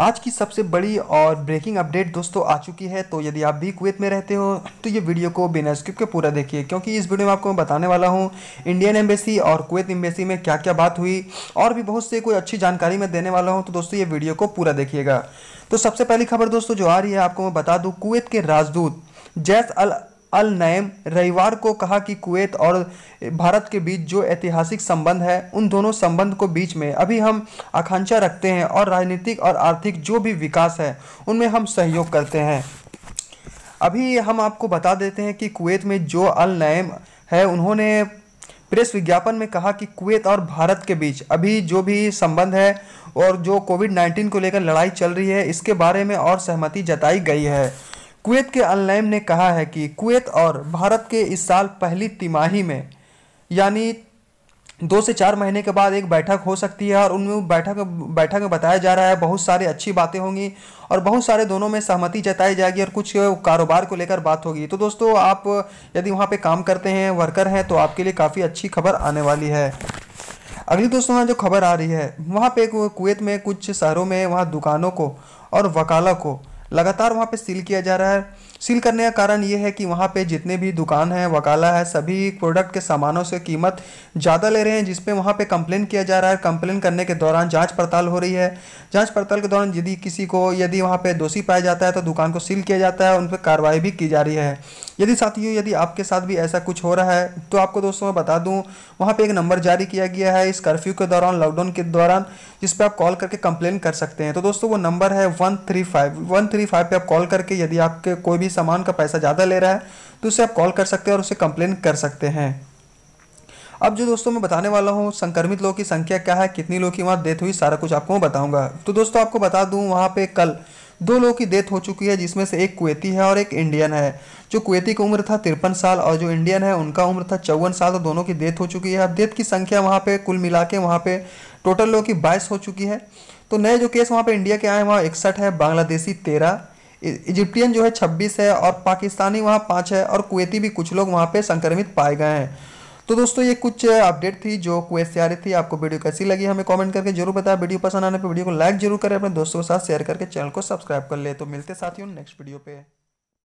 आज की सबसे बड़ी और ब्रेकिंग अपडेट दोस्तों आ चुकी है तो यदि आप भी कुवैत में रहते हो तो ये वीडियो को बिना स्किप के पूरा देखिए क्योंकि इस वीडियो में आपको मैं बताने वाला हूँ इंडियन एम्बेसी और कुवैत एम्बेसी में क्या क्या बात हुई और भी बहुत से कोई अच्छी जानकारी मैं देने वाला हूँ तो दोस्तों ये वीडियो को पूरा देखिएगा तो सबसे पहली खबर दोस्तों जो आ रही है आपको मैं बता दूँ कुवैत के राजदूत जैस अल अल नैम रविवार को कहा कि कुवैत और भारत के बीच जो ऐतिहासिक संबंध है उन दोनों संबंध को बीच में अभी हम आकांक्षा रखते हैं और राजनीतिक और आर्थिक जो भी विकास है उनमें हम सहयोग करते हैं अभी हम आपको बता देते हैं कि कुवैत में जो अल नैम है उन्होंने प्रेस विज्ञापन में कहा कि कुवैत और भारत के बीच अभी जो भी संबंध है और जो कोविड 19 को लेकर लड़ाई चल रही है इसके बारे में और सहमति जताई गई है कुवैत के अनलैम ने कहा है कि कुवैत और भारत के इस साल पहली तिमाही में यानी दो से चार महीने के बाद एक बैठक हो सकती है और उनमें बैठक बैठक में बताया जा रहा है बहुत सारी अच्छी बातें होंगी और बहुत सारे दोनों में सहमति जताई जाएगी और कुछ कारोबार को लेकर बात होगी तो दोस्तों आप यदि वहाँ पे काम करते हैं वर्कर हैं तो आपके लिए काफ़ी अच्छी खबर आने वाली है अगली दोस्तों यहाँ जो खबर आ रही है वहाँ पे कुवैत में कुछ शहरों में वहाँ दुकानों को और वकाला को लगातार वहाँ पे सील किया जा रहा है सील करने का कारण ये है कि वहाँ पे जितने भी दुकान हैं वकाला है सभी प्रोडक्ट के सामानों से कीमत ज़्यादा ले रहे हैं जिसपे वहाँ पे कंप्लेन किया जा रहा है कंप्लेन करने के दौरान जांच पड़ताल हो रही है जांच पड़ताल के दौरान यदि किसी को यदि वहाँ पर दोषी पाया जाता है तो दुकान को सील किया जाता है उन पर कार्रवाई भी की जा रही है यदि साथियों यदि आपके साथ भी ऐसा कुछ हो रहा है तो आपको दोस्तों मैं बता दूं वहाँ पे एक नंबर जारी किया गया है इस कर्फ्यू के दौरान लॉकडाउन के दौरान जिस पर आप कॉल करके कंप्लेन कर सकते हैं तो दोस्तों वो नंबर है one three five one three five पर आप कॉल करके यदि आपके कोई भी सामान का पैसा ज़्यादा ले रहा है तो उसे आप कॉल कर सकते हैं और उसे कंप्लेन कर सकते हैं अब जो दोस्तों मैं बताने वाला हूँ संक्रमित लोगों की संख्या क्या है कितनी लोगों की वहाँ डेथ हुई सारा कुछ आपको मैं बताऊँगा तो दोस्तों आपको बता दूँ वहाँ पे कल दो लोगों की डेथ हो चुकी है जिसमें से एक कुवैती है और एक इंडियन है जो कुवैती की उम्र था तिरपन साल और जो इंडियन है उनका उम्र था चौवन साल तो दोनों की डेथ हो चुकी है अब डेथ की संख्या वहाँ पे कुल मिला के वहाँ पे टोटल लोगों की बाईस हो चुकी है तो नए जो केस वहाँ पे इंडिया के आए हैं वहाँ इकसठ है बांग्लादेशी तेरह इजिप्टियन जो है छब्बीस है और पाकिस्तानी वहाँ पाँच है और कुवैती भी कुछ लोग वहाँ पे संक्रमित पाए गए हैं तो दोस्तों ये कुछ अपडेट थी जो क्वेश्चन से आ रही थी आपको वीडियो कैसी लगी हमें कमेंट करके जरूर बताया वीडियो पसंद आने पर वीडियो को लाइक जरूर करें अपने दोस्तों के साथ शेयर करके चैनल को सब्सक्राइब कर ले तो मिलते साथियों नेक्स्ट वीडियो पे